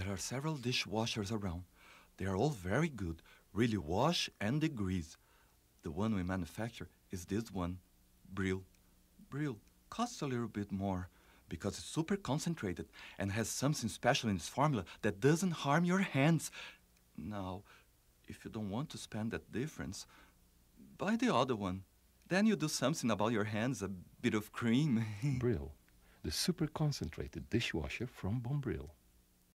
There are several dishwashers around. They are all very good, really wash and degrease. The one we manufacture is this one, Brill. Brill costs a little bit more because it's super concentrated and has something special in its formula that doesn't harm your hands. Now, if you don't want to spend that difference, buy the other one. Then you do something about your hands, a bit of cream. Brill, the super concentrated dishwasher from Bombill.